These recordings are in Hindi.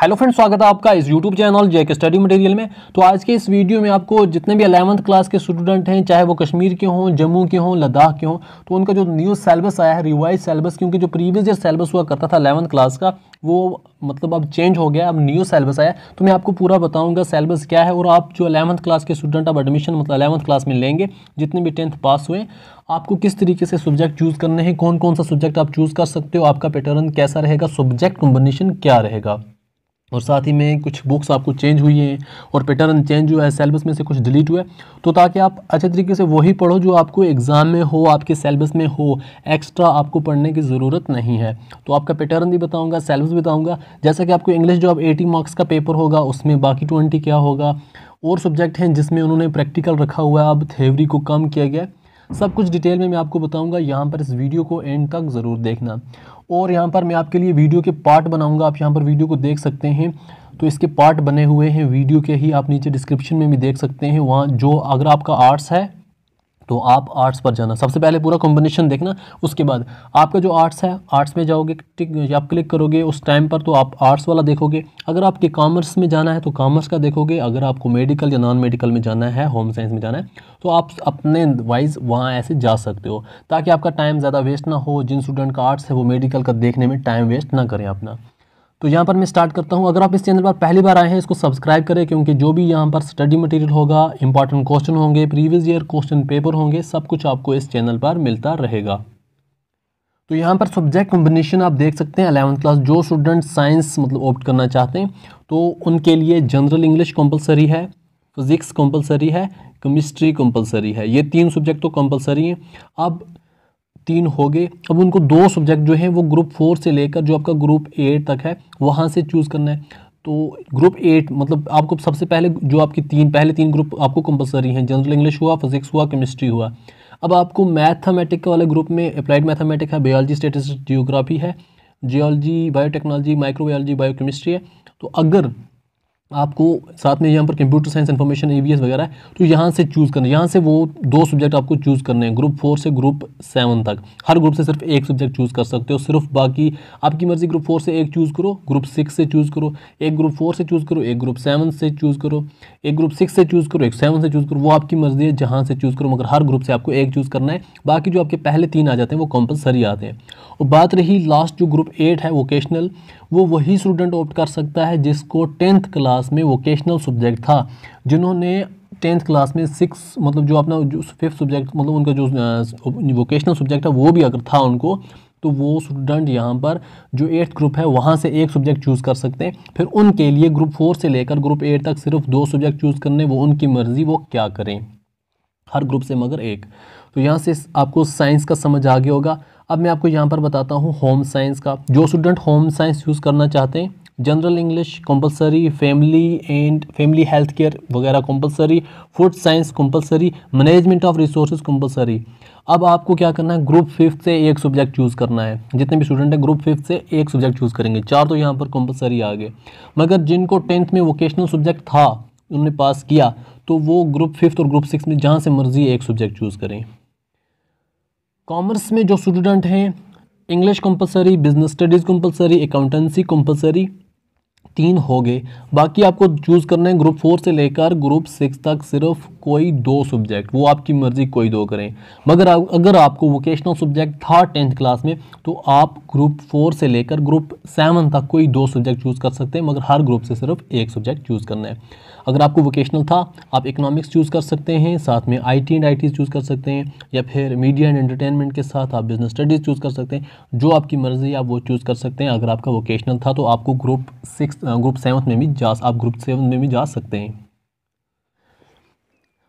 हेलो फ्रेंड स्वागत है आपका इस YouTube channel Jack study material में तो आज के इस वीडियो में आपको जितने भी अलेवंथ क्लास के स्टूडेंट हैं चाहे वो कश्मीर के हों जम्मू के हों लद्दाख के हों तो उनका जो न्यू सेलेबस आया है रिवाइज सेलेबस क्योंकि जो प्रीवियस ईयर सेलेबस हुआ करता था अलेवंथ क्लास का वो मतलब अब चेंज हो गया अब न्यू सेलेबस आया तो मैं आपको पूरा बताऊँगा सेलेबस क्या है और आप जो अलेवंथ क्लास के स्टूडेंट अब एडमिशन मतलब अलेवंथ क्लास में लेंगे जितने भी टेंथ पास हुए आपको किस तरीके से सब्जेक्ट चूज़ करने हैं कौन कौन सा सब्जेक्ट आप चूज़ कर सकते हो आपका पैटर्न कैसा रहेगा सब्जेक्ट कॉम्बिनेशन क्या रहेगा और साथ ही में कुछ बुक्स आपको चेंज हुई हैं और पैटर्न चेंज हुआ है सेलेबस में से कुछ डिलीट हुआ है तो ताकि आप अच्छे तरीके से वही पढ़ो जो आपको एग्ज़ाम में हो आपके सेलेबस में हो एक्स्ट्रा आपको पढ़ने की ज़रूरत नहीं है तो आपका पैटर्न भी बताऊंगा सेलेबस बताऊंगा जैसा कि आपको इंग्लिश जो अब एटी मार्क्स का पेपर होगा उसमें बाकी ट्वेंटी क्या होगा और सब्जेक्ट हैं जिसमें उन्होंने प्रैक्टिकल रखा हुआ है अब थेवरी को कम किया गया है सब कुछ डिटेल में मैं आपको बताऊंगा यहाँ पर इस वीडियो को एंड तक ज़रूर देखना और यहाँ पर मैं आपके लिए वीडियो के पार्ट बनाऊंगा आप यहाँ पर वीडियो को देख सकते हैं तो इसके पार्ट बने हुए हैं वीडियो के ही आप नीचे डिस्क्रिप्शन में भी देख सकते हैं वहाँ जो अगर आपका आर्ट्स है तो आप आर्ट्स पर जाना सबसे पहले पूरा कॉम्बिनेशन देखना उसके बाद आपका जो आर्ट्स है आर्ट्स में जाओगे टिक आप क्लिक करोगे उस टाइम पर तो आप आर्ट्स वाला देखोगे अगर आपके कॉमर्स में जाना है तो कॉमर्स का देखोगे अगर आपको मेडिकल या नॉन मेडिकल में जाना है होम साइंस में जाना है तो आप अपने वाइज वहाँ ऐसे जा सकते हो ताकि आपका टाइम ज़्यादा वेस्ट ना हो जिन स्टूडेंट का आर्ट्स है वो मेडिकल का देखने में टाइम वेस्ट ना करें अपना तो यहाँ पर मैं स्टार्ट करता हूँ अगर आप इस चैनल पर पहली बार आए हैं इसको सब्सक्राइब करें क्योंकि जो भी यहाँ पर स्टडी मटेरियल होगा इंपॉर्टेंट क्वेश्चन होंगे प्रीवियस ईयर क्वेश्चन पेपर होंगे सब कुछ आपको इस चैनल पर मिलता रहेगा तो यहाँ पर सब्जेक्ट कॉम्बिनेशन आप देख सकते हैं अलेवंथ क्लास जो स्टूडेंट साइंस मतलब ऑप्ट करना चाहते हैं तो उनके लिए जनरल इंग्लिश कंपलसरी है फिज़िक्स कंपलसरी है केमिस्ट्री कंपलसरी है ये तीन सब्जेक्ट तो कंपलसरी हैं अब तीन हो गए अब उनको दो सब्जेक्ट जो है वो ग्रुप फोर से लेकर जो आपका ग्रुप एट तक है वहाँ से चूज़ करना है तो ग्रुप एट मतलब आपको सबसे पहले जो आपकी तीन पहले तीन ग्रुप आपको कंपलसरी हैं जनरल इंग्लिश हुआ फिजिक्स हुआ केमिस्ट्री हुआ अब आपको मैथमेटिक वाले ग्रुप में अप्लाइड मैथमेटिक है बायोलॉजी स्टेटिस्टिक्स जियोग्राफी है जियोलॉजी बायोटेक्नोलॉजी माइक्रोबायोलॉजी बायोकेमिस्ट्री है तो अगर आपको साथ में यहाँ पर कंप्यूटर साइंस इन्फॉर्मेशन एवीएस वगैरह तो यहाँ से चूज़ करना है यहाँ से वो दो सब्जेक्ट आपको चूज़ करने हैं ग्रुप फोर से ग्रुप सेवन तक हर ग्रुप से सिर्फ एक सब्जेक्ट चूज़ कर सकते हो सिर्फ बाकी आपकी मर्ज़ी ग्रुप फोर से एक चूज़ करो ग्रुप सिक्स से चूज़ करो एक ग्रुप फोर से चूज़ करो एक ग्रुप सेवन से चूज़ करो एक ग्रुप सिक्स से चूज़ करो एक सेवन से चूज़ करो वो आपकी मर्ज़ी है जहाँ से चूज़ करो मगर हर ग्रुप से आपको एक चूज़ करना है बाकी जो आपके पहले तीन आ जाते हैं वो कंपलसरी आते हैं और बात रही लास्ट जो ग्रुप एट है वोकेशनल वो वही स्टूडेंट ऑप्ट कर सकता है जिसको टेंथ क्लास में वोकेशनल सब्जेक्ट था जिन्होंने टेंथ क्लास में सिक्स मतलब जो अपना फिफ्थ सब्जेक्ट मतलब उनका जो वोकेशनल सब्जेक्ट है वो भी अगर था उनको तो वो स्टूडेंट यहाँ पर जो एट्थ ग्रुप है वहाँ से एक सब्जेक्ट चूज़ कर सकते हैं फिर उनके लिए ग्रुप फोर से लेकर ग्रुप एट तक सिर्फ दो सब्जेक्ट चूज़ करने वो उनकी मर्ज़ी वो क्या करें हर ग्रुप से मगर एक तो यहाँ से आपको साइंस का समझ आ गया होगा अब मैं आपको यहाँ पर बताता हूँ होम साइंस का जो स्टूडेंट होम साइंस यूज़ करना चाहते हैं general English compulsory family and family health care वगैरह compulsory food science compulsory management of resources compulsory अब आपको क्या करना है ग्रुप फिफ्थ से एक सब्जेक्ट चूज़ करना है जितने भी स्टूडेंट हैं ग्रुप फिफ्थ से एक सब्जेक्ट चूज़ करेंगे चार तो यहाँ पर कंपलसरी आ गए मगर जिनको टेंथ में वोकेशनल सब्जेक्ट था उन्होंने पास किया तो वो ग्रुप फिफ्थ और ग्रुप सिक्स में जहाँ से मर्जी एक सब्जेक्ट चूज़ करें कॉमर्स में जो स्टूडेंट हैं English compulsory business studies compulsory accountancy compulsory तीन हो गए बाकी आपको चूज़ करना है ग्रुप फोर से लेकर ग्रुप सिक्स तक सिर्फ कोई दो सब्जेक्ट वो आपकी मर्ज़ी कोई दो करें मगर अगर आपको वोकेशनल सब्जेक्ट था टेंथ क्लास में तो आप ग्रुप फोर से लेकर ग्रुप सेवन तक कोई दो सब्जेक्ट चूज़ कर सकते हैं मगर हर ग्रुप से सिर्फ एक सब्जेक्ट चूज़ करना है अगर आपको वोकेशनल था आप इकोनॉमिक्स चूज़ कर सकते हैं साथ में आईटी एंड आईटी चूज़ कर सकते हैं या फिर मीडिया एंड एंटरटेनमेंट के साथ आप बिजनेस स्टडीज़ चूज़ कर सकते हैं जो आपकी मर्ज़ी आप वो चूज़ कर सकते हैं अगर आपका वोकेशनल था तो आपको ग्रुप सिक्स ग्रुप सेवन में भी जा आप ग्रुप सेवन में भी जा सकते हैं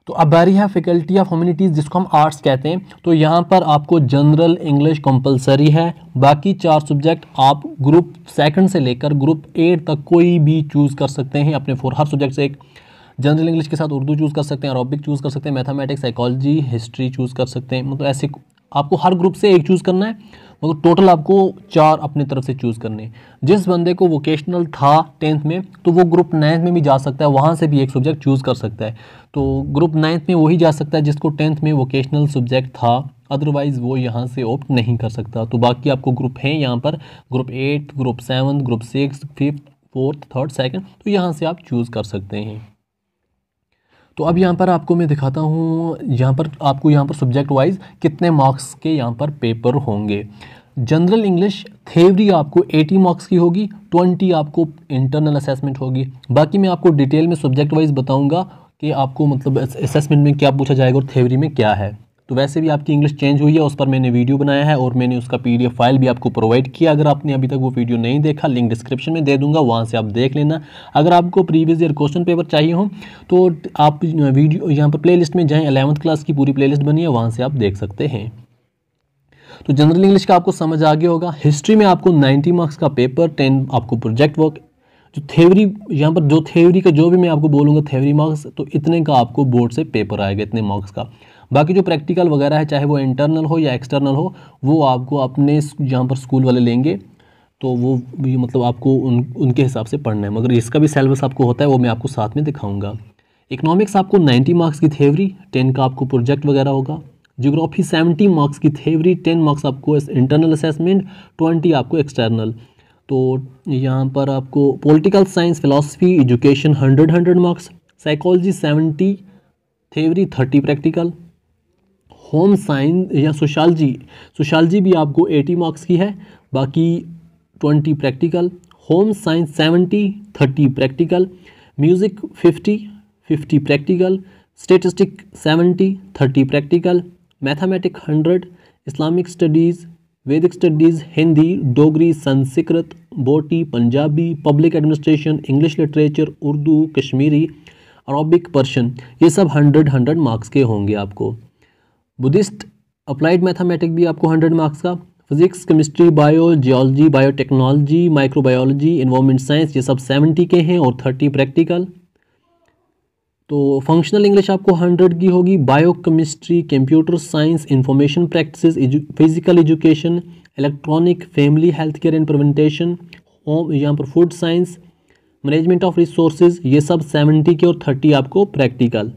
तो अब बारी है फैकल्टी ऑफ ह्यूमनिटीज़ जिसको हम आर्ट्स कहते हैं तो यहाँ पर आपको जनरल इंग्लिश कंपलसरी है बाकी चार सब्जेक्ट आप ग्रुप सेकंड से लेकर ग्रुप एट तक कोई भी चूज़ कर सकते हैं अपने फोर हर सब्जेक्ट से एक जनरल इंग्लिश के साथ उर्दू चूज़ कर सकते हैं अरबिक चूज़ कर सकते हैं मैथमेटिक्स साइकोलॉजी हिस्ट्री चूज़ कर सकते हैं मतलब ऐसे आपको हर ग्रुप से एक चूज़ करना है मतलब टोटल आपको चार अपनी तरफ से चूज़ करने जिस बंदे को वोकेशनल था टेंथ में तो वो ग्रुप नाइन्थ में भी जा सकता है वहाँ से भी एक सब्जेक्ट चूज़ कर सकता है तो ग्रुप नाइन्थ में वही जा सकता है जिसको टेंथ में वोकेशनल सब्जेक्ट था अदरवाइज़ वो यहाँ से ऑप्ट नहीं कर सकता तो बाकी आपको ग्रुप हैं यहाँ पर group eight group seven group six fifth fourth third second तो यहाँ से आप चूज़ कर सकते हैं तो अब यहाँ पर आपको मैं दिखाता हूँ यहाँ पर आपको यहाँ पर सब्जेक्ट वाइज कितने मार्क्स के यहाँ पर पेपर होंगे जनरल इंग्लिश थेवरी आपको 80 मार्क्स की होगी 20 आपको इंटरनल असेसमेंट होगी बाकी मैं आपको डिटेल में सब्जेक्ट वाइज बताऊँगा कि आपको मतलब असेसमेंट में क्या पूछा जाएगा और थेवरी में क्या है तो वैसे भी आपकी इंग्लिश चेंज हुई है उस पर मैंने वीडियो बनाया है और मैंने उसका पीडीएफ फाइल भी आपको प्रोवाइड किया अगर आपने अभी तक वो वीडियो नहीं देखा लिंक डिस्क्रिप्शन में दे दूंगा वहाँ से आप देख लेना अगर आपको प्रीवियस ईयर क्वेश्चन पेपर चाहिए हो तो आप वीडियो यहाँ पर प्ले में जाएँ अलेवंथ क्लास की पूरी प्ले बनी है वहाँ से आप देख सकते हैं तो जनरल इंग्लिश का आपको समझ आ गया होगा हिस्ट्री में आपको 90 मार्क्स का पेपर 10 आपको प्रोजेक्ट वर्क जो थ्योरी यहाँ पर जो थ्योरी का जो भी मैं आपको बोलूँगा थ्योरी मार्क्स तो इतने का आपको बोर्ड से पेपर आएगा इतने मार्क्स का बाकी जो प्रैक्टिकल वगैरह है चाहे वो इंटरनल हो या एक्सटर्नल हो वो आपको अपने जहाँ पर स्कूल वाले लेंगे तो वो भी मतलब आपको उन उनके हिसाब से पढ़ना है मगर इसका भी सिलेबस आपको होता है वो मैं आपको साथ में दिखाऊंगा इकोनॉमिक्स आपको 90 मार्क्स की थेवरी 10 का आपको प्रोजेक्ट वगैरह होगा जोग्राफी 70 मार्क्स की थेवरी 10 मार्क्स आपको इंटरनल असेसमेंट 20 आपको एक्सटर्नल तो यहाँ पर आपको political science philosophy education hundred hundred marks psychology seventy theory thirty practical home science या सोशालजी सोशालजी भी आपको एटी मार्क्स की है बाकी twenty practical home science seventy thirty practical music fifty fifty practical statistic seventy thirty practical mathematic hundred Islamic studies Vedic studies Hindi Dogri Sanskrit Bhoti Punjabi public administration English literature Urdu Kashmiri Arabic Persian ये सब हंड्रेड हंड्रेड मार्क्स के होंगे आपको बुद्धिस्ट अप्लाइड मैथमेटिक भी आपको हंड्रेड मार्क्स का physics chemistry bio geology biotechnology microbiology environment science ये सब सेवेंटी के हैं और थर्टी प्रैक्टिकल तो फंक्शनल इंग्लिश आपको हंड्रेड की होगी bio chemistry computer science information practice physical education electronic family health care and prevention home यहाँ पर food science management of resources ये सब सेवेंटी के और थर्टी आपको प्रैक्टिकल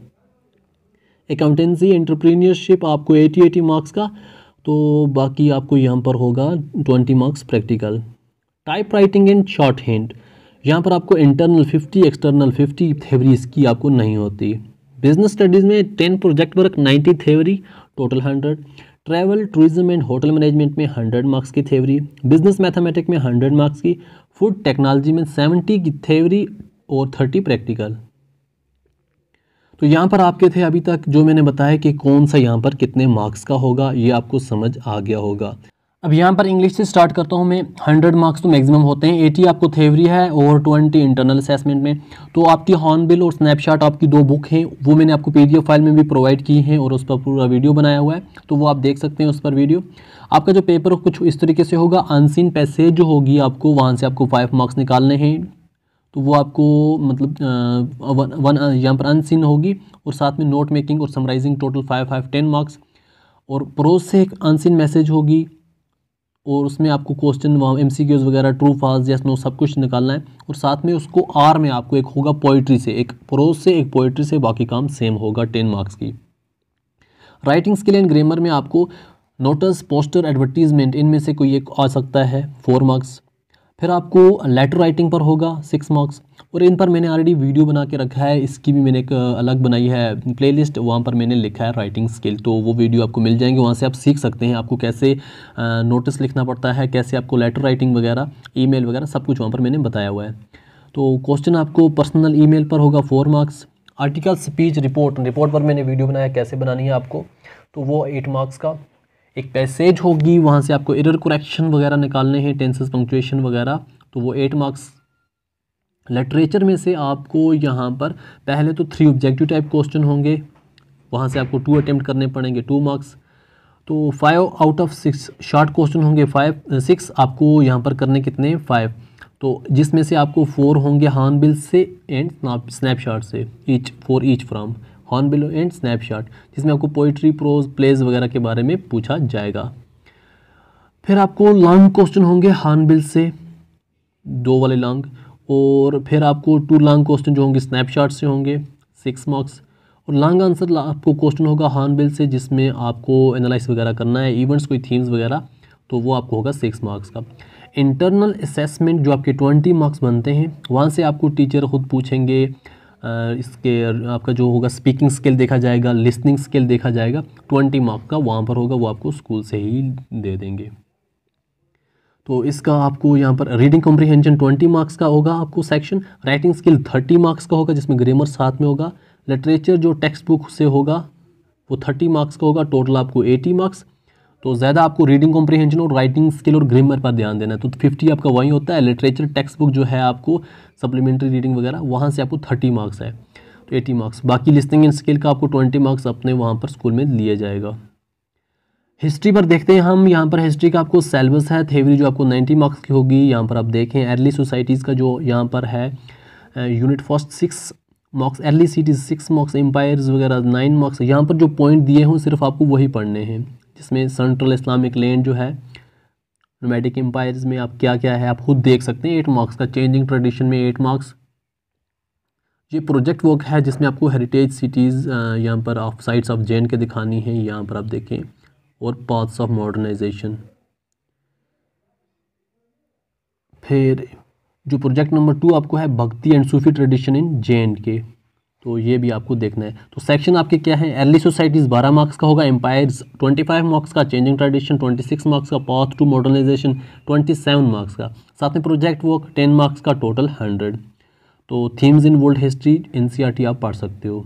अकाउंटेंसी एंटरप्रीनियरशिप आपको एटी एटी मार्क्स का तो बाकी आपको यहाँ पर होगा twenty marks practical type writing and short hand यहाँ पर आपको internal fifty external fifty theories की आपको नहीं होती बिजनेस स्टडीज़ में ten project work ninety theory total hundred travel tourism and hotel management में हंड्रेड मार्क्स की थेवरी बिजनेस मैथमेटिक में हंड्रेड मार्क्स की फूड टेक्नोलॉजी में सेवेंटी की थेवरी और थर्टी प्रैक्टिकल तो यहाँ पर आपके थे अभी तक जो मैंने बताया कि कौन सा यहाँ पर कितने मार्क्स का होगा ये आपको समझ आ गया होगा अब यहाँ पर इंग्लिश से स्टार्ट करता हूँ मैं हंड्रेड मार्क्स तो मैक्सिमम होते हैं एटी आपको थेवरी है और ट्वेंटी इंटरनल असेसमेंट में तो आपकी हॉर्नबिल और स्नैपशॉट आपकी दो बुक हैं वो मैंने आपको पीडीएफ फाइल में भी प्रोवाइड की हैं और उस पर पूरा वीडियो बनाया हुआ है तो वो आप देख सकते हैं उस पर वीडियो आपका जो पेपर कुछ इस तरीके से होगा अनसिन पैसेज जो होगी आपको वहाँ से आपको फाइव मार्क्स निकालने हैं तो वो आपको मतलब वन यहाँ पर अनसिन होगी और साथ में नोट मेकिंग और summarising total five five ten marks और प्रोज से एक अनसिन मैसेज होगी और उसमें आपको क्वेश्चन वहाँ एम सी वगैरह ट्रू फॉल्स या नो सब कुछ निकालना है और साथ में उसको आर में आपको एक होगा पोइट्री से एक प्रोज से एक पोइट्री से बाकी काम सेम होगा टेन मार्क्स की राइटिंग स्किल एंड ग्रामर में आपको नोटस पोस्टर एडवर्टीजमेंट इनमें से कोई एक आ सकता है फोर मार्क्स फिर आपको लेटर राइटिंग पर होगा सिक्स मार्क्स और इन पर मैंने ऑलरेडी वीडियो बना के रखा है इसकी भी मैंने एक अलग बनाई है प्लेलिस्ट वहाँ पर मैंने लिखा है राइटिंग स्किल तो वो वीडियो आपको मिल जाएंगे वहाँ से आप सीख सकते हैं आपको कैसे नोटिस लिखना पड़ता है कैसे आपको लेटर राइटिंग वगैरह ई वगैरह सब कुछ वहाँ पर मैंने बताया हुआ है तो क्वेश्चन आपको पर्सनल ई पर होगा four marks article speech report report पर मैंने वीडियो बनाया कैसे बनानी है आपको तो वो एट मार्क्स का एक पैसेज होगी वहाँ से आपको एरर कुरेक्शन वगैरह निकालने हैं टेंसेस पंक्चुएशन वगैरह तो वो एट मार्क्स लिटरेचर में से आपको यहाँ पर पहले तो थ्री ऑब्जेक्टिव टाइप क्वेश्चन होंगे वहाँ से आपको टू अटैम्प्ट करने पड़ेंगे टू मार्क्स तो five out of six short question होंगे फाइव सिक्स आपको यहाँ पर करने कितने फाइव तो जिसमें से आपको फोर होंगे बिल से एंड स्नैपशॉट से each four each from Hornbill and snapshot जिसमें आपको पोइट्री प्रोज प्लेज वगैरह के बारे में पूछा जाएगा फिर आपको लॉन्ग क्वेश्चन होंगे हॉर्नबिल से दो वाले लॉन्ग और फिर आपको टू लॉन्ग क्वेश्चन जो होंगे स्नैपशॉट से होंगे सिक्स मार्क्स और लॉन्ग आंसर आपको क्वेश्चन होगा हॉर्नबिल से जिसमें आपको एनालाइज वगैरह करना है इवेंट्स कोई थीम्स वगैरह तो वो आपको होगा सिक्स मार्क्स का इंटरनल असेसमेंट जो आपके ट्वेंटी मार्क्स बनते हैं वहाँ से आपको टीचर खुद पूछेंगे इसके आपका जो होगा स्पीकिंग स्किल देखा जाएगा लिसनिंग स्किल देखा जाएगा ट्वेंटी मार्क का वहाँ पर होगा वो आपको स्कूल से ही दे देंगे तो इसका आपको यहाँ पर रीडिंग कॉम्प्रीहेंशन ट्वेंटी मार्क्स का होगा आपको section writing skill thirty marks का होगा जिसमें ग्रामर साथ में होगा लिटरेचर जो टेक्स्ट बुक से होगा वो थर्टी मार्क्स का होगा टोटल आपको एटी मार्क्स तो ज़्यादा आपको रीडिंग कॉम्प्रीहेंशन और राइटिंग स्किल और ग्रामर पर ध्यान देना है तो फिफ्टी आपका वहीं होता है लिटरेचर टेक्स्ट बुक जो है आपको सप्लीमेंट्री रीडिंग वगैरह वहाँ से आपको थर्टी मार्क्स है तो एटी मार्क्स बाकी लिस्निंग एंड स्किल का आपको ट्वेंटी मार्क्स अपने वहाँ पर स्कूल में लिया जाएगा हिस्ट्री पर देखते हैं हम यहाँ पर हिस्ट्री का आपको सेलेबस है थेवरी जो आपको 90 मार्क्स की होगी यहाँ पर आप देखें अर्ली सोसाइटीज़ का जो यहाँ पर है unit first six marks early cities six marks empires वगैरह नाइन मार्क्स यहाँ पर जो पॉइंट दिए हों सिर्फ आपको वही पढ़ने हैं जिसमें सेंट्रल इस्लामिक लैंड जो है नोमैटिक एम्पायर में आप क्या क्या है आप खुद देख सकते हैं एट मार्क्स का चेंजिंग ट्रेडिशन में एट मार्क्स ये प्रोजेक्ट वर्क है जिसमें आपको हेरिटेज सिटीज़ यहाँ पर ऑफ साइट्स ऑफ जैन के दिखानी है यहाँ पर आप देखें और पाथ्स ऑफ मॉडर्नाइजेशन फिर जो प्रोजेक्ट नंबर टू आपको है भक्ति एंड सूफी ट्रेडिशन इन जे के तो ये भी आपको देखना है तो सेक्शन आपके क्या है अर्ली सोसाइटीज़ 12 मार्क्स का होगा एम्पायर्स 25 मार्क्स का चेंजिंग ट्रेडिशन 26 मार्क्स का पॉथ टू मॉडर्नाइजेशन 27 मार्क्स का साथ में प्रोजेक्ट वर्क 10 मार्क्स का टोटल 100 तो थीम्स इन वर्ल्ड हिस्ट्री एन आप पढ़ सकते हो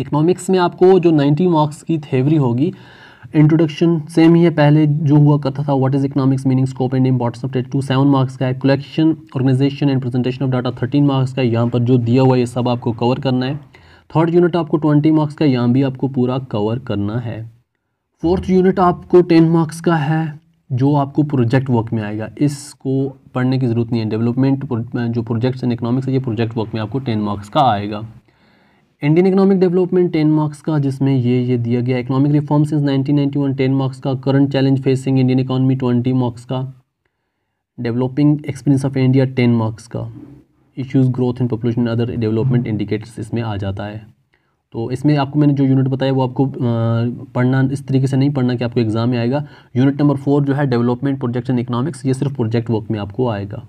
इकनॉमिक्स में आपको जो नाइन्टी मार्क्स की थेवरी होगी इंट्रोडक्शन सेम ही है पहले जो हुआ करता था what is economics meaning scope and importance of two seven marks का है collection organisation and presentation of data thirteen marks का यहाँ पर जो दिया हुआ है ये सब आपको कवर करना है थर्ड यूनिट आपको ट्वेंटी मार्क्स का यहाँ भी आपको पूरा कवर करना है फोर्थ यूनिट आपको टेन मार्क्स का है जो आपको प्रोजेक्ट वर्क में आएगा इसको पढ़ने की ज़रूरत नहीं है डेवलपमेंट जो प्रोजेक्ट्स एंड इकोनॉमिक्स है ये प्रोजेक्ट वर्क में आपको टेन मार्क्स का आएगा Indian economic development ten marks का जिसमें ये ये दिया गया economic reform since 1991 ten marks का current challenge facing Indian economy twenty marks का developing experience of India ten marks का issues growth and population other development indicators इसमें आ जाता है तो इसमें आपको मैंने जो यूनिट बताया वो आपको पढ़ना इस तरीके से नहीं पढ़ना कि आपको एग्ज़ाम में आएगा यूनिट नंबर फोर जो है डेवलपमेंट प्रोजेक्ट एंड इकोनॉमिक्स ये सिर्फ प्रोजेक्ट वर्क में आपको आएगा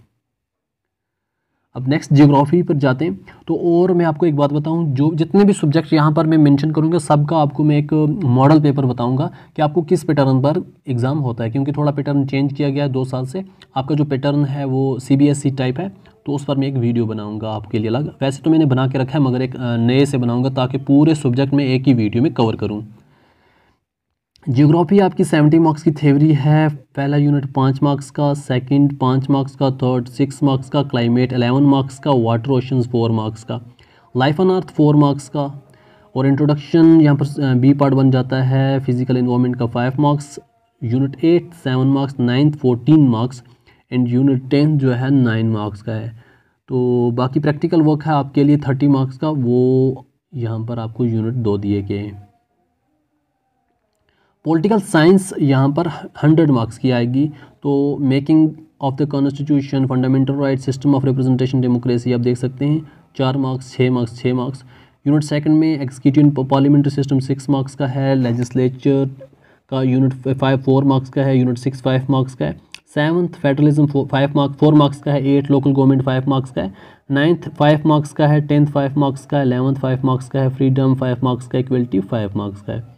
अब नेक्स्ट जियोग्राफी पर जाते हैं तो और मैं आपको एक बात बताऊं जो जितने भी सब्जेक्ट यहाँ पर मैं मेंशन करूँगा सबका आपको मैं एक मॉडल पेपर बताऊँगा कि आपको किस पैटर्न पर एग्ज़ाम होता है क्योंकि थोड़ा पैटर्न चेंज किया गया है दो साल से आपका जो पैटर्न है वो सी टाइप e है तो उस पर मैं एक वीडियो बनाऊँगा आपके लिए अलग वैसे तो मैंने बना के रखा है मगर एक uh, नए से बनाऊँगा ताकि पूरे सब्जेक्ट में एक ही वीडियो में कवर करूँ जियोग्राफी आपकी सेवेंटी मार्क्स की थ्योरी है पहला यूनिट पाँच मार्क्स का सेकंड पाँच मार्क्स का थर्ड सिक्स मार्क्स का क्लाइमेट अलेवन मार्क्स का वाटर ओशन फोर मार्क्स का life on earth four marks का और इंट्रोडक्शन यहाँ पर बी पार्ट बन जाता है फिजिकल इन्वामेंट का five marks unit eight seven marks ninth fourteen marks and unit tenth जो है नाइन मार्क्स का है तो बाकी प्रैक्टिकल वर्क है आपके लिए थर्टी मार्क्स का वो यहाँ पर आपको यूनिट दो दिए गए हैं पॉलिटिकल साइंस यहाँ पर हंड्रेड मार्क्स की आएगी तो making of the constitution fundamental right system of representation democracy आप देख सकते हैं चार मार्क्स छः मार्क्स छः मार्क्स यूनिट सेकंड में executive parliamentary system six marks का है लेजिस्लेचर का यूनिट फाइव फोर मार्क्स का है यूनिट सिक्स फाइव मार्क्स का है seventh federalism five marks four marks का है eight local government five marks का है नाइन्थ फाइव मार्क्स का है टेंथ फाइव मार्क्स का है एलेवंथ फाइव मार्क्स का है फ्रीडम फाइव मार्क्स का इक्वलिटी फाइव मार्क्स का है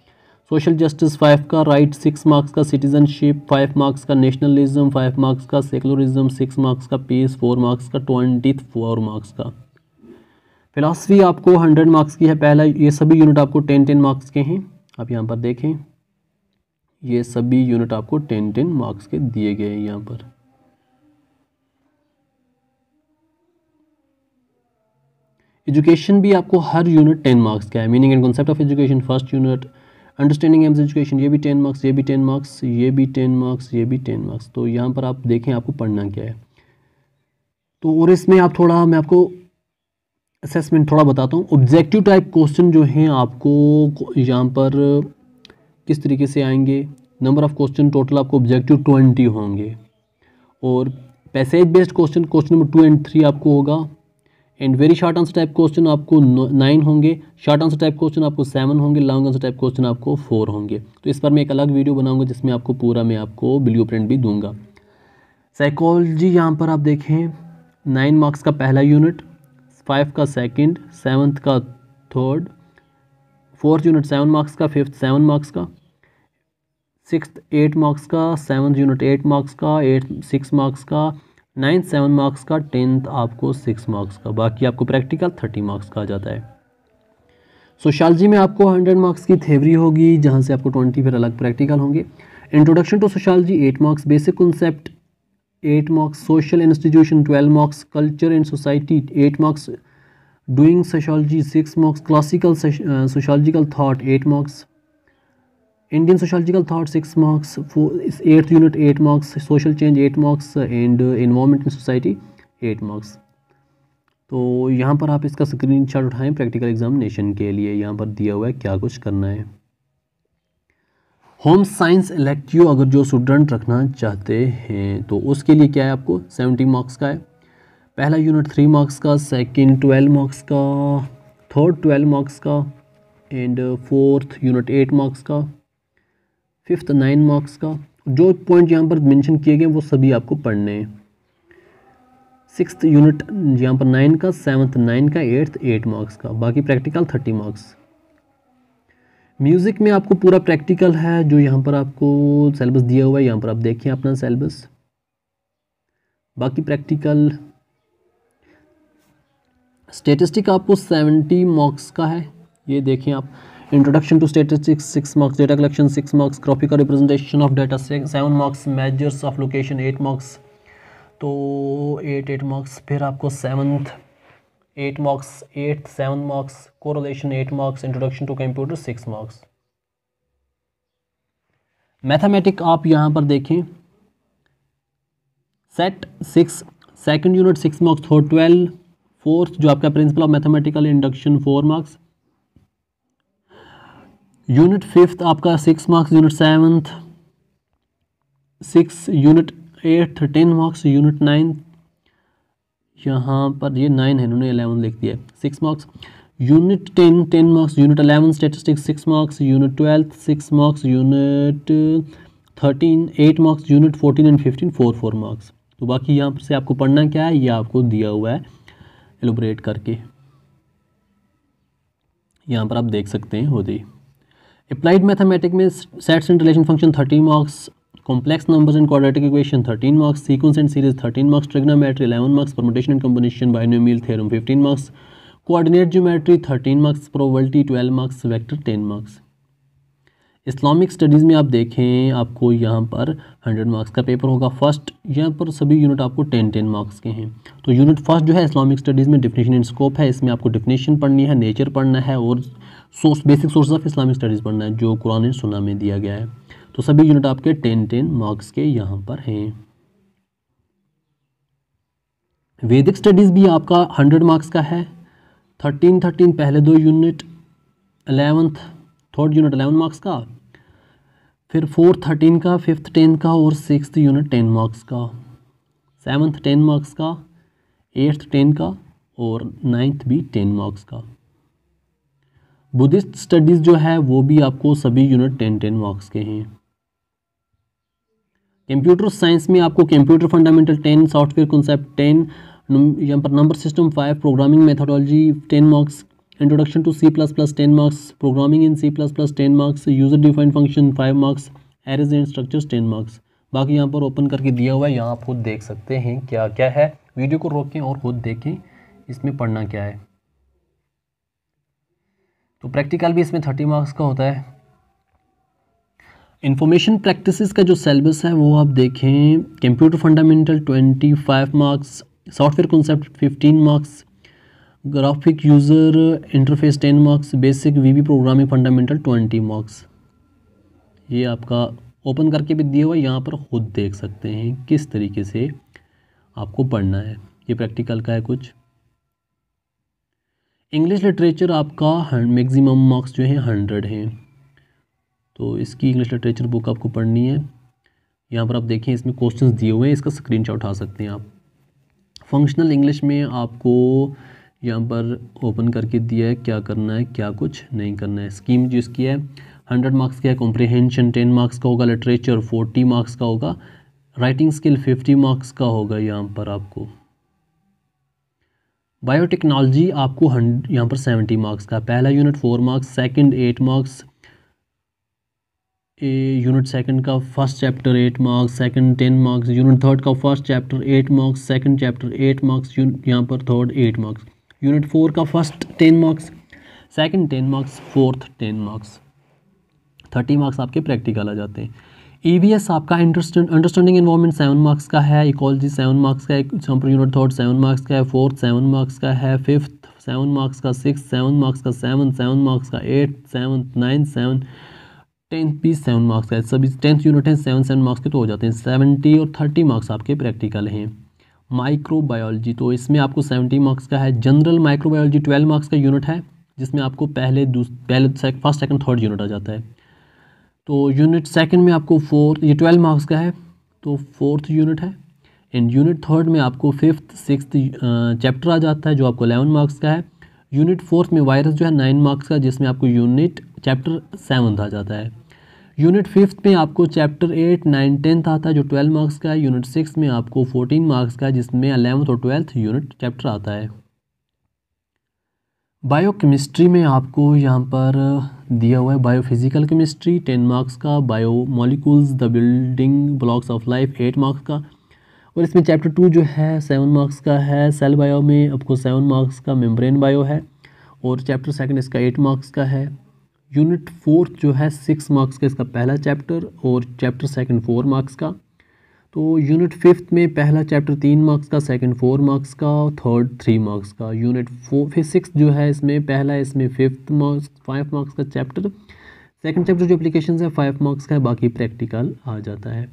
सोशल जस्टिस फाइव का राइट सिक्स मार्क्स का सिटीजनशिप फाइव मार्क्स का नेशनलिज्म फाइव मार्क्स का सेकुलरिज्म सिक्स मार्क्स का पीस फोर मार्क्स का ट्वेंटी फोर मार्क्स का फिलासफी आपको हंड्रेड मार्क्स की है पहला ये सभी यूनिट आपको टेन टेन मार्क्स के हैं आप यहाँ पर देखें ये सभी यूनिट आपको टेन टेन मार्क्स के दिए गए हैं यहाँ पर एजुकेशन भी आपको हर यूनिट टेन मार्क्स का है meaning and concept of education first unit understanding aims education ये भी टेन मार्क्स ये भी टेन मार्क्स ये भी टेन मार्क्स ये भी टेन मार्क्स तो यहाँ पर आप देखें आपको पढ़ना क्या है तो और इसमें आप थोड़ा मैं आपको असेसमेंट थोड़ा बताता हूँ ऑब्जेक्टिव टाइप क्वेश्चन जो हैं आपको यहाँ पर किस तरीके से आएंगे नंबर ऑफ क्वेश्चन टोटल आपको ऑब्जेक्टिव ट्वेंटी होंगे और passage based question question number two and three आपको होगा and very short answer type question आपको नाइन होंगे शॉर्ट आंसर टाइप क्वेश्चन आपको सेवन होंगे लॉन्ग आंसर टाइप क्वेश्चन आपको फोर होंगे तो इस पर मैं एक अलग वीडियो बनाऊंगा जिसमें आपको पूरा मैं आपको ब्लू प्रिंट भी दूंगा साइकोलॉजी यहाँ पर आप देखें नाइन मार्क्स का पहला यूनिट फाइव का सेकेंड सेवन्थ का third fourth unit seven marks का फिफ्थ सेवन मार्क्स का सिक्स एट मार्क्स का सेवन्थ यूनिट एट मार्क्स का एट सिक्स मार्क्स का नाइन्थ सेवन मार्क्स का टेंथ आपको सिक्स मार्क्स का बाकी आपको प्रैक्टिकल थर्टी मार्क्स का आ जाता है सोशालजी में आपको हंड्रेड मार्क्स की थेवरी होगी जहाँ से आपको ट्वेंटी फिर अलग प्रैक्टिकल होंगे introduction to sociology eight marks basic concept eight marks social institution twelve marks culture and society eight marks doing sociology six marks classical sociological thought eight marks Indian sociological thought six marks, eighth unit eight marks social change eight marks and environment in society eight marks तो यहाँ पर आप इसका स्क्रीन शॉट उठाएँ प्रैक्टिकल एग्जामिनेशन के लिए यहाँ पर दिया हुआ है क्या कुछ करना है होम साइंस इलेक्टिव अगर जो स्टूडेंट रखना चाहते हैं तो उसके लिए क्या है आपको सेवेंटी मार्क्स का है पहला यूनिट थ्री मार्क्स का सेकेंड ट्वेल्व मार्क्स का थर्ड ट्वेल्व मार्क्स का and fourth unit eight marks का फिफ्थ नाइन मार्क्स का जो पॉइंट यहाँ पर मेंशन किए गए वो सभी आपको पढ़ने हैं सिक्स यूनिट यहाँ पर नाइन का सेवन्थ नाइन का एट्थ एट मार्क्स का बाकी प्रैक्टिकल थर्टी मार्क्स म्यूज़िक में आपको पूरा प्रैक्टिकल है जो यहाँ पर आपको सेलेबस दिया हुआ है यहाँ पर आप देखिए अपना सेलेबस बाकी प्रैक्टिकल स्टेटिस्टिक आपको सेवेंटी मार्क्स का है ये देखें आप introduction to statistics marks data collection collection 6 marks graphical representation of data seven marks measures of location eight marks तो एट एट मार्क्स फिर आपको seventh eight marks eight seven marks correlation eight marks introduction to computer six marks mathematic आप यहाँ पर देखें set six second unit six marks third twelve fourth जो आपका principal of mathematical induction four marks unit fifth आपका six marks unit seventh six unit eighth ten marks unit ninth यहाँ पर ये नाइन है इन्होंने अलेवन लिख दिया है six marks unit ten ten marks unit eleven statistics six marks unit twelfth six marks unit thirteen eight marks unit fourteen and fifteen four four marks तो बाकी यहाँ से आपको पढ़ना क्या है ये आपको दिया हुआ है एलोबरेट करके यहाँ पर आप देख सकते हैं हो होती अप्लाइड मैथमेटिक्स में sets and relation function 30 marks complex numbers and quadratic equation 13 marks sequence and series 13 marks trigonometry 11 marks permutation and combination binomial theorem 15 marks coordinate geometry 13 marks probability 12 marks vector 10 marks Islamic studies में आप देखें आपको यहाँ पर 100 मार्क्स का पेपर होगा फर्स्ट यहाँ पर सभी यूनिट आपको 10 10 मार्क्स के हैं तो यूनिट फर्स्ट जो है इस्लामिक स्टडीज़ में डिफिनेशन एंड स्कोप है इसमें आपको डिफिनेशन पढ़नी है नेचर पढ़ना है और source basic source of Islamic studies पढ़ना है जो कुरान सुना में दिया गया है तो सभी यूनिट आपके टेन टेन मार्क्स के यहाँ पर हैं वैदिक स्टडीज़ भी आपका हंड्रेड मार्क्स का है थर्टीन थर्टीन पहले दो unit eleventh third unit eleven marks का फिर फोर्थ थर्टीन का फिफ्थ टेन का और सिक्स यूनिट टेन मार्क्स का सेवन्थ टेन मार्क्स का एट्थ टेन का और नाइन्थ भी टेन मार्क्स का बुद्धिस्ट स्टडीज़ जो है वो भी आपको सभी यूनिट टेन टेन मार्क्स के हैं कंप्यूटर साइंस में आपको computer fundamental ten software concept ten यहाँ पर number system five programming methodology ten marks introduction to C plus plus ten marks programming in C plus plus ten marks user defined function five marks arrays and structures ten marks बाकी यहाँ पर ओपन करके दिया हुआ है यहाँ आप खुद देख सकते हैं क्या क्या है वीडियो को रोकें और खुद देखें इसमें पढ़ना क्या है तो प्रैक्टिकल भी इसमें थर्टी मार्क्स का होता है इन्फॉर्मेशन प्रैक्टिसेस का जो सेलेबस है वो आप देखें computer fundamental twenty five marks software concept fifteen marks graphic user interface ten marks basic VB programming fundamental twenty marks ये आपका ओपन करके भी दिया हुआ यहाँ पर खुद देख सकते हैं किस तरीके से आपको पढ़ना है ये प्रैक्टिकल का है कुछ इंग्लिश लिटरेचर आपका मैक्सिमम मार्क्स जो है हंड्रेड हैं तो इसकी इंग्लिश लिटरेचर बुक आपको पढ़नी है यहाँ पर आप देखें इसमें क्वेश्चंस दिए हुए हैं इसका स्क्रीनशॉट उठा सकते हैं आप फंक्शनल इंग्लिश में आपको यहाँ पर ओपन करके दिया है क्या करना है क्या कुछ नहीं करना है स्कीम जो इसकी है हंड्रेड मार्क्स का है कॉम्प्रीहेंशन टेन मार्क्स का होगा लिटरेचर फोर्टी मार्क्स का होगा राइटिंग स्किल फिफ्टी मार्क्स का होगा यहाँ पर आपको बायोटेक्नोलॉजी आपको हंड यहाँ पर सेवेंटी मार्क्स का पहला unit four marks second eight marks ए यूनिट सेकंड का first chapter eight marks second ten marks unit third का first chapter eight marks second chapter eight marks यहाँ पर third eight marks unit four का first ten marks second ten marks fourth ten marks thirty marks आपके प्रैक्टिकल आ जाते हैं ई आपका अंडरस्टैंडिंग इन्वायरमेंट सेवन मार्क्स का है इकोलॉजी सेवन मार्क्स का है example unit third seven marks का है फोर्थ सेवन मार्क्स का है फिफ्थ सेवन मार्क्स का सिक्स सेवन मार्क्स का सेवन सेवन मार्क्स का eight seven nine seven tenth भी सेवन मार्क्स का है सभी टेंथ यूनिट है सेवन सेवन मार्क्स के तो हो जाते हैं सेवेंटी और थर्टी मार्क्स आपके प्रैक्टिकल हैं माइक्रोबायोलॉजी तो इसमें आपको सेवेंटी मार्क्स का है जनरल माइक्रोबायोलॉजी ट्वेल्व मार्क्स का यूनिट है जिसमें आपको पहले पहले फर्स्ट सेकंड थर्ड यूनिट आ जाता है तो यूनिट सेकंड में आपको फोर्थ ये ट्वेल्व मार्क्स का है तो फोर्थ यूनिट है एंड यूनिट थर्ड में आपको फिफ्थ सिक्स चैप्टर आ जाता है जो आपको अलेवन मार्क्स का है यूनिट फोर्थ में वायरस जो है नाइन मार्क्स का जिसमें आपको यूनिट चैप्टर सेवन्थ आ जाता है यूनिट फिफ्थ में आपको चैप्टर एट नाइन टेंथ आता है जो ट्वेल्व मार्क्स का है यूनिट सिक्स में आपको फोर्टीन मार्क्स का है जिसमें अलेवंथ और ट्वेल्थ यूनिट चैप्टर आता है बायोकेमिस्ट्री में आपको यहाँ पर दिया हुआ है बायोफिजिकल केमिस्ट्री टेन मार्क्स का bio molecules the building blocks of life eight marks का और इसमें चैप्टर टू जो है सेवन मार्क्स का है सेल बायो में आपको सेवन मार्क्स का मेम्ब्रेन बायो है और चैप्टर सेकंड इसका एट मार्क्स का है यूनिट फोर्थ जो है सिक्स मार्क्स का इसका पहला चैप्टर और चैप्टर सेकेंड फोर मार्क्स का तो यूनिट फिफ्थ में पहला चैप्टर तीन मार्क्स का सेकंड फोर मार्क्स का थर्ड थ्री मार्क्स का यूनिट फोर फिर सिक्स जो है इसमें पहला है इसमें फिफ्थ मार्क्स फाइव मार्क्स का चैप्टर सेकंड चैप्टर जो अप्लीकेशन है फाइव मार्क्स का है बाकी प्रैक्टिकल आ जाता है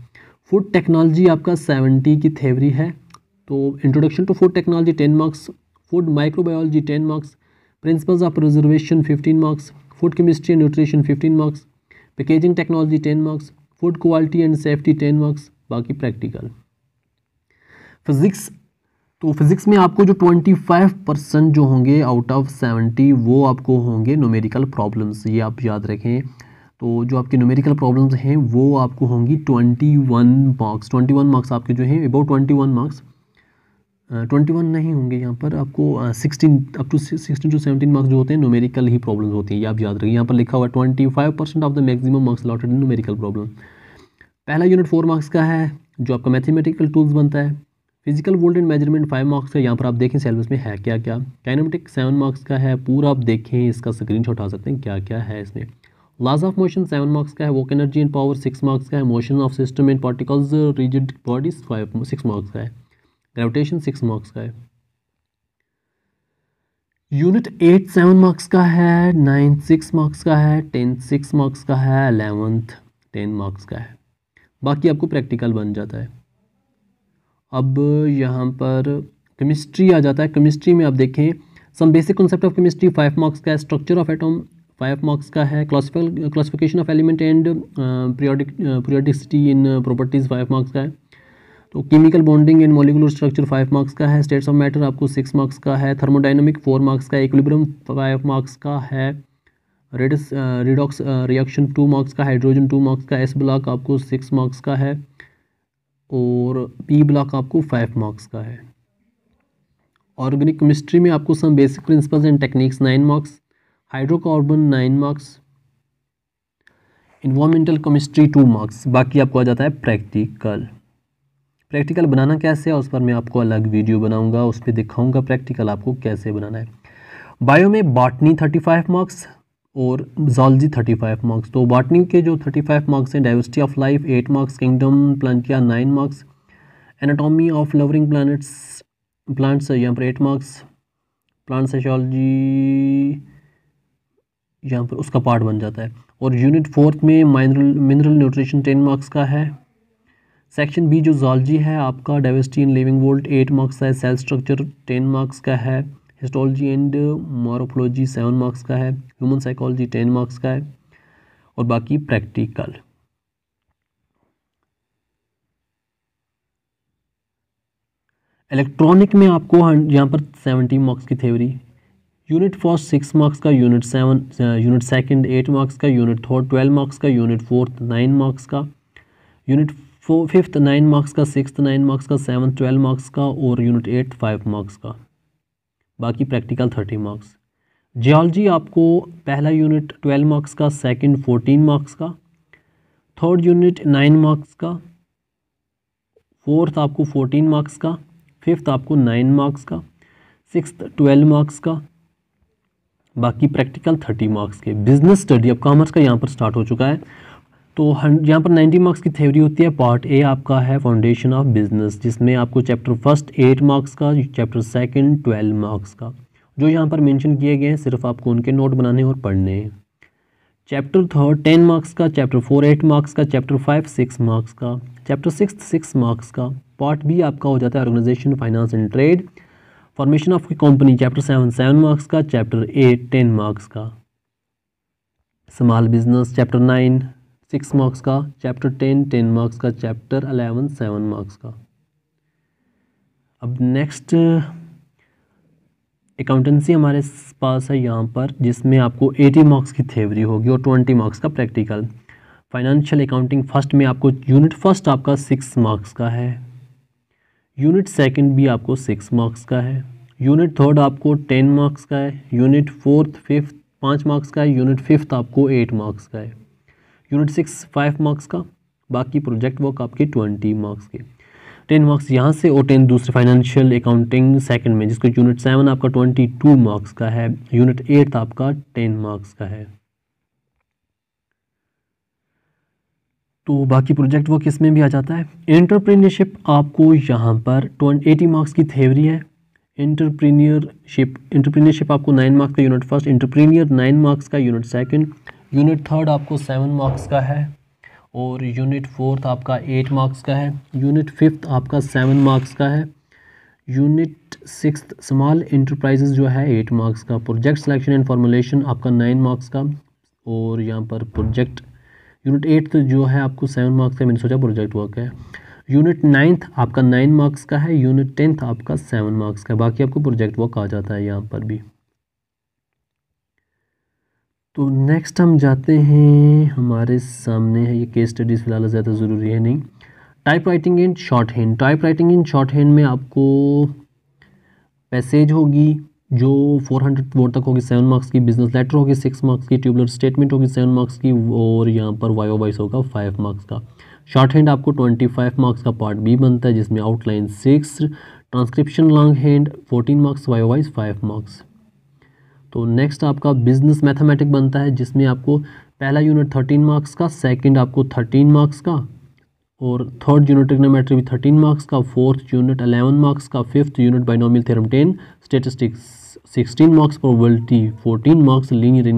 फूड टेक्नोलॉजी आपका सेवेंटी की थेवरी है तो introduction to food technology ten marks food microbiology ten marks principles of reservation fifteen marks food chemistry and nutrition fifteen marks packaging technology ten marks food quality and safety ten marks बाकी प्रैक्टिकल फिज़िक्स तो फिज़िक्स में आपको जो 25 परसेंट जो होंगे आउट ऑफ 70 वो आपको होंगे न्यूमेरिकल प्रॉब्लम्स ये आप याद रखें तो जो आपके न्यूमेरिकल प्रॉब्लम्स हैं वो आपको होंगी 21 मार्क्स 21 मार्क्स आपके जो हैं अबाउट 21 मार्क्स ट्वेंटी वन नहीं होंगे यहाँ पर आपको sixteen up to sixteen to seventeen marks जो होते हैं न्यूमेरिकल ही प्रॉब्लम्स होती हैं ये आप याद रखें यहाँ पर लिखा हुआ twenty five percent of the maximum marks allotted numerical problem पहला यूनिट फोर मार्क्स का है जो आपका मैथमेटिकल टूल्स बनता है physical world and measurement five marks का यहाँ पर आप देखें सेलेबस में है क्या क्या काइनेमेटिक सेवन मार्क्स का है पूरा आप देखें इसका स्क्रीन शॉट आ सकते हैं क्या क्या है इसमें laws of motion seven marks का है work energy and power six marks का है motion of system and particles rigid bodies five six marks का है ग्रेविटेशन सिक्स मार्क्स का है यूनिट एट सेवन मार्क्स का है नाइन सिक्स मार्क्स का है टेन सिक्स मार्क्स का है अलेवंथ टेन मार्क्स का है बाकी आपको प्रैक्टिकल बन जाता है अब यहाँ पर केमिस्ट्री आ जाता है केमिस्ट्री में आप देखें some basic concept of chemistry five marks का structure of atom five marks का है classification of element and periodicity in properties five marks का है तो chemical bonding and molecular structure five marks का है स्टेट्स ऑफ मैटर आपको सिक्स मार्क्स का है थर्मोडाइनमिक फोर मार्क्स का इक्विलिब्रियम फाइव मार्क्स का है redox redox reaction two marks का हाइड्रोजन टू मार्क्स का एस ब्लॉक आपको सिक्स मार्क्स का है और पी ब्लॉक आपको फाइव मार्क्स का है ऑर्गेनिक केमिस्ट्री में आपको some basic principles and techniques nine marks hydrocarbon nine marks environmental chemistry two marks बाकी आपको आ जाता है प्रैक्टिकल प्रैक्टिकल बनाना कैसे है उस पर मैं आपको अलग वीडियो बनाऊंगा उस पर दिखाऊंगा प्रैक्टिकल आपको कैसे बनाना है बायो में बॉटनी थर्टी फाइव मार्क्स और जॉलजी 35 मार्क्स तो बॉटनी के जो 35 मार्क्स हैं diversity of life 8 marks kingdom किया 9 marks anatomy of flowering plants plants यहाँ पर 8 मार्क्स प्लांट सोशोलॉजी यहाँ पर उसका पार्ट बन जाता है और यूनिट फोर्थ में mineral mineral nutrition ten marks का है सेक्शन बी जो जॉलजी है आपका diversity in living world eight marks है सेल स्ट्रक्चर टेन मार्क्स का है histology and morphology seven marks का है ह्यूमन साइकोलॉजी टेन मार्क्स का है और बाकी प्रैक्टिकल इलेक्ट्रॉनिक में आपको यहाँ पर सेवेंटी मार्क्स की theory unit first six marks का unit seven unit second eight marks का यूनिट थर्ड ट्वेल्व मार्क्स का यूनिट फोर्थ नाइन मार्क्स का यूनिट फिफ्थ नाइन मार्क्स का सिक्स नाइन मार्क्स का सेवन ट्वेल्व मार्क्स का और यूनिट एट फाइव मार्क्स का बाकी प्रैक्टिकल थर्टी मार्क्स जियोलॉजी आपको पहला यूनिट ट्वेल्व मार्क्स का सेकंड फोर्टीन मार्क्स का थर्ड यूनिट नाइन मार्क्स का फोर्थ आपको फोर्टीन मार्क्स का फिफ्थ आपको नाइन मार्क्स का सिक्स ट्वेल्व मार्क्स का बाकी प्रैक्टिकल थर्टी मार्क्स के बिजनेस स्टडी अब कॉमर्स का यहाँ पर स्टार्ट हो चुका है तो यहाँ पर 90 मार्क्स की थ्योरी होती है पार्ट ए आपका है फाउंडेशन ऑफ बिजनेस जिसमें आपको चैप्टर फर्स्ट एट मार्क्स का चैप्टर सेकंड ट्वेल्व मार्क्स का जो यहाँ पर मेंशन किए गए हैं सिर्फ आपको उनके नोट बनाने और पढ़ने हैं चैप्टर थर्ड टेन मार्क्स का चैप्टर फोर एट मार्क्स का चैप्टर फाइव सिक्स मार्क्स का चैप्टर सिक्स सिक्स मार्क्स का पार्ट बी आपका हो जाता है organisation finance and trade formation of company chapter seven seven marks का चैप्टर एट टेन मार्क्स का small business chapter nine six marks का चैप्टर टेन टेन मार्क्स का चैप्टर अलेवन सेवन मार्क्स का अब नेक्स्ट अकाउंटेंसी हमारे पास है यहाँ पर जिसमें आपको एटी मार्क्स की थेवरी होगी और ट्वेंटी मार्क्स का प्रैक्टिकल फाइनेंशियल अकाउंटिंग फर्स्ट में आपको यूनिट फर्स्ट आपका सिक्स मार्क्स का है यूनिट सेकंड भी आपको सिक्स मार्क्स का है यूनिट थर्ड आपको टेन मार्क्स का है यूनिट फोर्थ फिफ्थ पाँच मार्क्स का है यूनिट फिफ्थ आपको एट मार्क्स का है यूनिट सिक्स फाइव मार्क्स का बाकी प्रोजेक्ट वर्क आपके ट्वेंटी मार्क्स के टेन मार्क्स यहाँ से और टेन दूसरे फाइनेंशियल अकाउंटिंग सेकंड में जिसको यूनिट सेवन आपका ट्वेंटी टू मार्क्स का है यूनिट एट आपका टेन मार्क्स का है तो बाकी प्रोजेक्ट वर्क इसमें भी आ जाता है इंटरप्रीनियरशिप आपको यहाँ पर एटी मार्क्स की थेवरी है इंटरप्रीनियरशिप इंटरप्रीनियरशिप आपको नाइन मार्क्स का unit first entrepreneur nine marks का यूनिट सेकेंड यूनिट थर्ड आपको सेवन मार्क्स का है और यूनिट फोर्थ आपका एट मार्क्स का है यूनिट फिफ्थ आपका सेवन मार्क्स का है यूनिट सिक्स स्मॉल इंटरप्राइज़ जो है एट मार्क्स का प्रोजेक्ट सिलेक्शन एंड फॉर्मुलेशन आपका नाइन मार्क्स का और यहाँ पर प्रोजेक्ट यूनिट एट जो है आपको सेवन मार्क्स का मैंने सोचा प्रोजेक्ट वर्क है यूनिट नाइन्थ आपका नाइन मार्क्स का है यूनिट टेंथ आपका सेवन मार्क्स का बाकी आपको प्रोजेक्ट वर्क आ जाता है यहाँ पर भी तो नेक्स्ट हम जाते हैं हमारे सामने है ये केस स्टडीज़ फ़िलहाल ज़्यादा ज़रूरी है नहीं typewriting in shorthand typewriting in shorthand में आपको पैसेज होगी जो 400 हंड्रेड वोट तक होगी सेवन मार्क्स की बिजनेस लेटर होगी सिक्स मार्क्स की ट्यूबलर स्टेटमेंट होगी सेवन मार्क्स की और यहाँ पर वाई वाइस होगा फाइव मार्क्स का शॉर्ट हैंड आपको ट्वेंटी फाइव मार्क्स का पार्ट बी बनता है जिसमें outline six transcription longhand fourteen marks viva voce five marks तो नेक्स्ट आपका बिजनेस मैथमेटिक बनता है जिसमें आपको पहला यूनिट थर्टीन मार्क्स का सेकंड आपको थर्टीन मार्क्स का और थर्ड यूनिट ट्रिग्नोमेट्री भी थर्टीन मार्क्स का फोर्थ यूनिट अलेवन मार्क्स का fifth unit binomial theorem ten statistics sixteen marks probability fourteen marks linear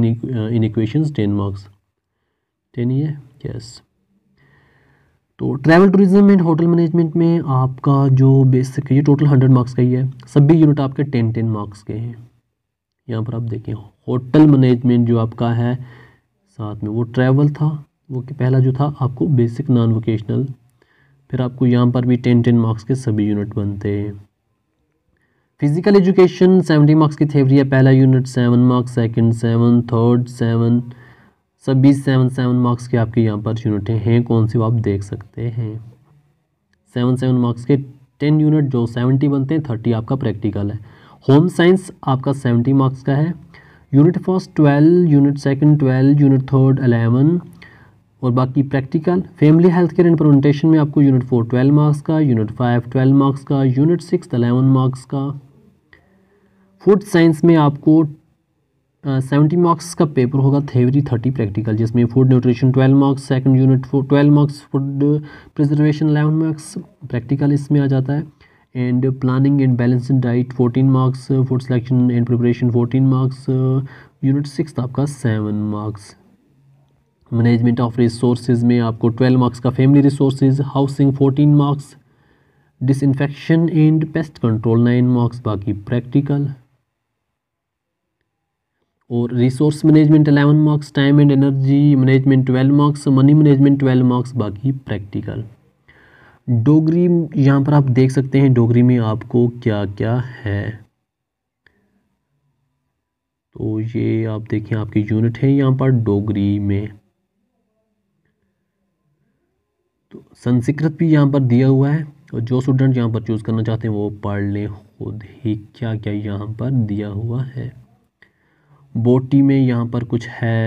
inequation ten marks ten ये यस तो travel tourism and hotel management में आपका जो बेसिक है ये टोटल हंड्रेड मार्क्स का ही है सभी यूनिट आपके टेन टेन मार्क्स के हैं यहाँ पर आप देखें होटल मैनेजमेंट जो आपका है साथ में वो ट्रैवल था वो पहला जो था आपको बेसिक नॉन वोकेशनल फिर आपको यहाँ पर भी टेन टेन मार्क्स के सभी यूनिट बनते हैं फिज़िकल एजुकेशन सेवेंटी मार्क्स की थेवरी है पहला unit seven marks second seven third seven सभी सेवन सेवन मार्क्स के आपके यहाँ पर यूनिटें हैं कौन सी वो आप देख सकते हैं सेवन सेवन मार्क्स के टेन यूनिट जो सेवेंटी बनते हैं थर्टी आपका प्रैक्टिकल है होम साइंस आपका सेवेंटी मार्क्स का है unit first twelve unit second twelve unit third eleven और बाकी practical family health care and presentation में आपको यूनिट फोर ट्वेल्व मार्क्स का यूनिट फाइव ट्वेल्व मार्क्स का यूनिट सिक्स अलेवन मार्क्स का फूड साइंस में आपको सेवेंटी uh, मार्क्स का पेपर होगा थेवरी थर्टी प्रैक्टिकल जिसमें food nutrition twelve marks second unit twelve marks food preservation eleven marks practical इसमें आ जाता है and planning and balanced diet fourteen marks food selection and preparation fourteen marks unit six आपका seven marks management of resources में आपको ट्वेल्व मार्क्स का family resources housing fourteen marks disinfection and pest control nine marks बाकी प्रैक्टिकल और resource management eleven marks time and energy management twelve marks money management twelve marks बाकी प्रैक्टिकल डोगरी यहाँ पर आप देख सकते हैं डोगरी में आपको क्या क्या है तो ये आप देखें आपकी यूनिट है यहाँ पर डोगरी में तो संस्कृत भी यहाँ पर दिया हुआ है और जो स्टूडेंट यहाँ पर चूज़ करना चाहते हैं वो पढ़ लें खुद ही क्या क्या यहाँ पर दिया हुआ है बोटी में यहाँ पर कुछ है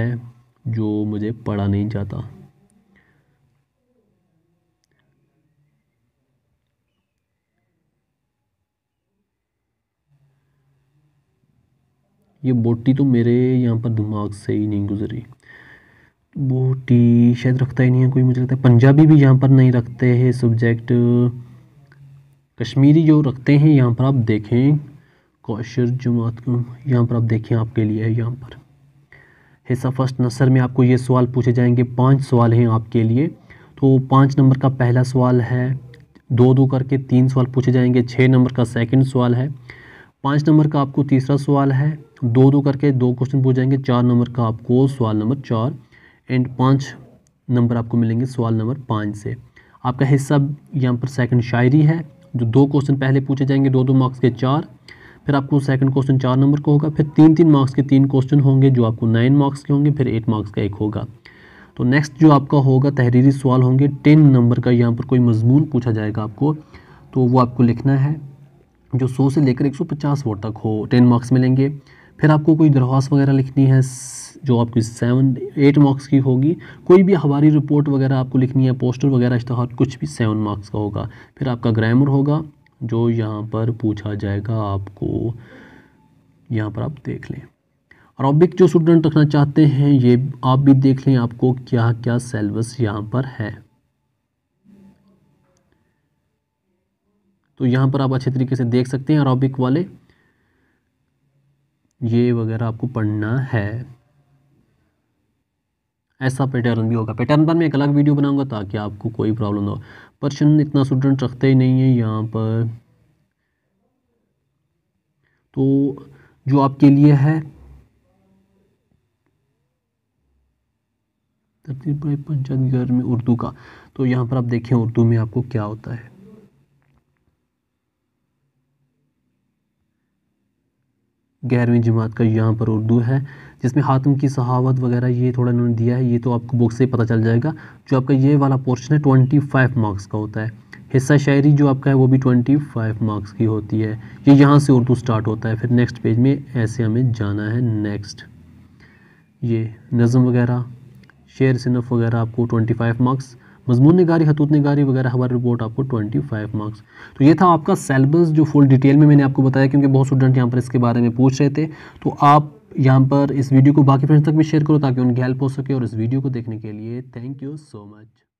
जो मुझे पढ़ा नहीं जाता ये बोटी तो मेरे यहाँ पर दिमाग से ही नहीं गुजरी बोटी शायद रखता ही नहीं है कोई मुझे लगता है पंजाबी भी यहाँ पर नहीं रखते हैं सब्जेक्ट कश्मीरी जो रखते हैं यहाँ पर आप देखें कौशर जमात को यहाँ पर आप देखें आपके लिए है यहाँ पर हिस्सा फर्स्ट नसर में आपको ये सवाल पूछे जाएंगे पांच सवाल हैं आपके लिए तो पाँच नंबर का पहला सवाल है दो दो करके तीन सवाल पूछे जाएंगे छः नंबर का सेकंड सवाल है पाँच नंबर का आपको तीसरा सवाल है दो दो करके दो क्वेश्चन पूछ जाएंगे चार नंबर का आपको सवाल नंबर चार एंड पाँच नंबर आपको मिलेंगे सवाल नंबर पाँच से आपका हिस्सा यहाँ पर सेकंड शायरी है जो दो क्वेश्चन पहले पूछे जाएंगे दो दो मार्क्स के चार फिर आपको सेकंड क्वेश्चन चार नंबर का होगा फिर तीन तीन मार्क्स के तीन क्वेश्चन होंगे जो आपको नाइन मार्क्स के होंगे फिर एट मार्क्स का एक होगा तो नेक्स्ट जो आपका होगा तहरीरी सवाल होंगे टेन नंबर का यहाँ पर कोई मजमून पूछा जाएगा आपको तो वो आपको लिखना है जो सौ से लेकर एक सौ पचास वोट तक हो टेन मार्क्स मिलेंगे फिर आपको कोई दरख्वास्त वगैरह लिखनी है जो आपकी सेवन एट मार्क्स की होगी कोई भी हमारी रिपोर्ट वगैरह आपको लिखनी है पोस्टर वगैरह इश्तहार कुछ भी सेवन मार्क्स का होगा फिर आपका ग्रामर होगा जो यहाँ पर पूछा जाएगा आपको यहाँ पर आप देख लें अरबिक जो स्टूडेंट रखना चाहते हैं ये आप भी देख लें आपको क्या क्या सेलेबस यहाँ पर है तो यहाँ पर आप अच्छे तरीके से देख सकते हैं अरबिक वाले ये वगैरह आपको पढ़ना है ऐसा पैटर्न भी होगा पैटर्न पर मैं एक अलग वीडियो बनाऊंगा ताकि आपको कोई प्रॉब्लम ना हो प्रश्न इतना स्टूडेंट रखते ही नहीं है यहाँ पर तो जो आपके लिए है तरतीब पंचायत घर में उर्दू का तो यहाँ पर आप देखें उर्दू में आपको क्या होता है ग्यारहवीं जमात का यहाँ पर उर्दू है जिसमें हातम की सहावत वगैरह ये थोड़ा इन्होंने दिया है ये तो आपको बुक से पता चल जाएगा जो आपका ये वाला पोर्शन है ट्वेंटी फाइव मार्क्स का होता है हिस्सा शायरी जो आपका है वो भी ट्वेंटी फाइव मार्क्स की होती है ये यहाँ से उर्दू स्टार्ट होता है फिर नेक्स्ट पेज में ऐसे हमें जाना है नेक्स्ट ये नज़म वगैरह शेर सिनफ वगैरह आपको ट्वेंटी फाइव मार्क्स मजमून नगारी खतूत नगारी वगैरह हमारी रिपोर्ट आपको 25 मार्क्स तो ये था आपका सेलेबस जो फुल डिटेल में मैंने आपको बताया क्योंकि बहुत स्टूडेंट यहाँ पर इसके बारे में पूछ रहे थे तो आप यहाँ पर इस वीडियो को बाकी फ्रेंड्स तक भी शेयर करो ताकि उनकी हेल्प हो सके और इस वीडियो को देखने के लिए थैंक यू सो मच